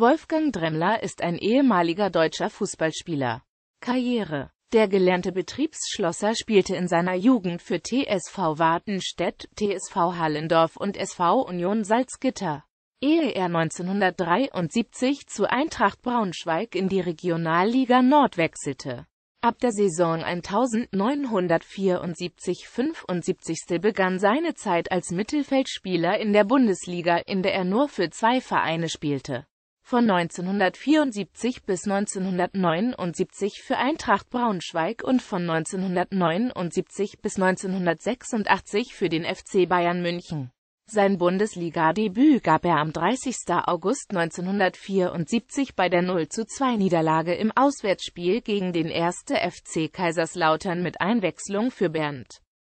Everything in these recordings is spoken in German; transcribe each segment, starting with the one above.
Wolfgang Dremmler ist ein ehemaliger deutscher Fußballspieler. Karriere Der gelernte Betriebsschlosser spielte in seiner Jugend für TSV Wartenstedt, TSV Hallendorf und SV Union Salzgitter. Ehe er 1973 zu Eintracht Braunschweig in die Regionalliga Nord wechselte. Ab der Saison 1974-75 begann seine Zeit als Mittelfeldspieler in der Bundesliga, in der er nur für zwei Vereine spielte von 1974 bis 1979 für Eintracht Braunschweig und von 1979 bis 1986 für den FC Bayern München. Sein Bundesligadebüt gab er am 30. August 1974 bei der 0 2 Niederlage im Auswärtsspiel gegen den 1. FC Kaiserslautern mit Einwechslung für Bernd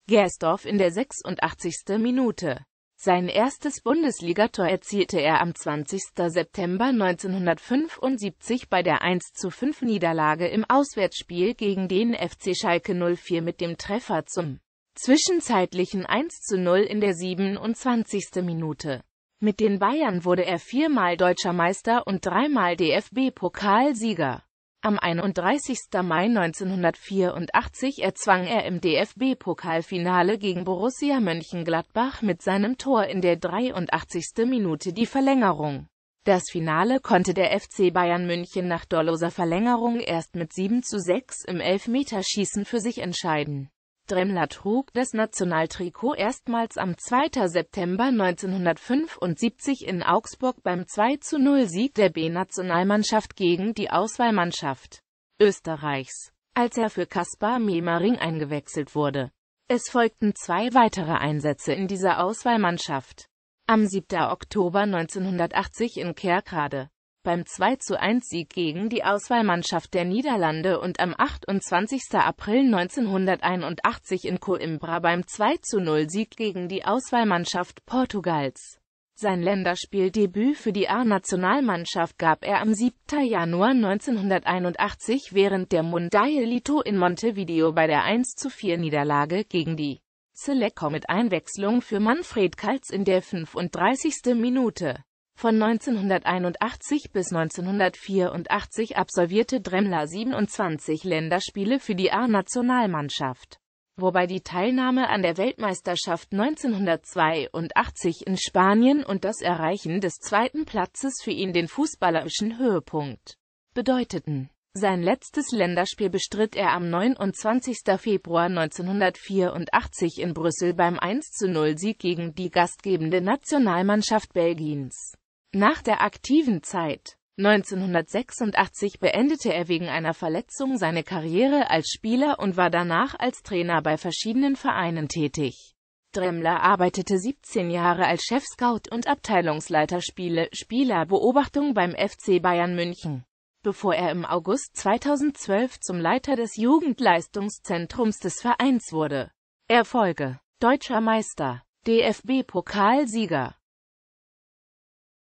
Gersdorf in der 86. Minute. Sein erstes Bundesligator erzielte er am 20. September 1975 bei der 1 zu 5 Niederlage im Auswärtsspiel gegen den FC Schalke 04 mit dem Treffer zum zwischenzeitlichen 1 zu 0 in der 27. Minute. Mit den Bayern wurde er viermal Deutscher Meister und dreimal DFB-Pokalsieger. Am 31. Mai 1984 erzwang er im DFB-Pokalfinale gegen Borussia Mönchengladbach mit seinem Tor in der 83. Minute die Verlängerung. Das Finale konnte der FC Bayern München nach dorloser Verlängerung erst mit 7 zu 6 im Elfmeterschießen für sich entscheiden. Dremler trug das Nationaltrikot erstmals am 2. September 1975 in Augsburg beim 2-0-Sieg der B-Nationalmannschaft gegen die Auswahlmannschaft Österreichs, als er für Kaspar Memering eingewechselt wurde. Es folgten zwei weitere Einsätze in dieser Auswahlmannschaft. Am 7. Oktober 1980 in Kerkrade beim 2-1-Sieg gegen die Auswahlmannschaft der Niederlande und am 28. April 1981 in Coimbra beim 2-0-Sieg gegen die Auswahlmannschaft Portugals. Sein Länderspieldebüt für die A-Nationalmannschaft gab er am 7. Januar 1981 während der Mundialito in Montevideo bei der 1-4-Niederlage gegen die Selecco mit Einwechslung für Manfred Kaltz in der 35. Minute. Von 1981 bis 1984 absolvierte Dremmler 27 Länderspiele für die A-Nationalmannschaft, wobei die Teilnahme an der Weltmeisterschaft 1982 in Spanien und das Erreichen des zweiten Platzes für ihn den fußballerischen Höhepunkt bedeuteten. Sein letztes Länderspiel bestritt er am 29. Februar 1984 in Brüssel beim 1-0-Sieg gegen die gastgebende Nationalmannschaft Belgiens. Nach der aktiven Zeit 1986 beendete er wegen einer Verletzung seine Karriere als Spieler und war danach als Trainer bei verschiedenen Vereinen tätig. Dremmler arbeitete 17 Jahre als Chefscout und Abteilungsleiter Spiele, Spielerbeobachtung beim FC Bayern München, bevor er im August 2012 zum Leiter des Jugendleistungszentrums des Vereins wurde. Erfolge Deutscher Meister, DFB-Pokalsieger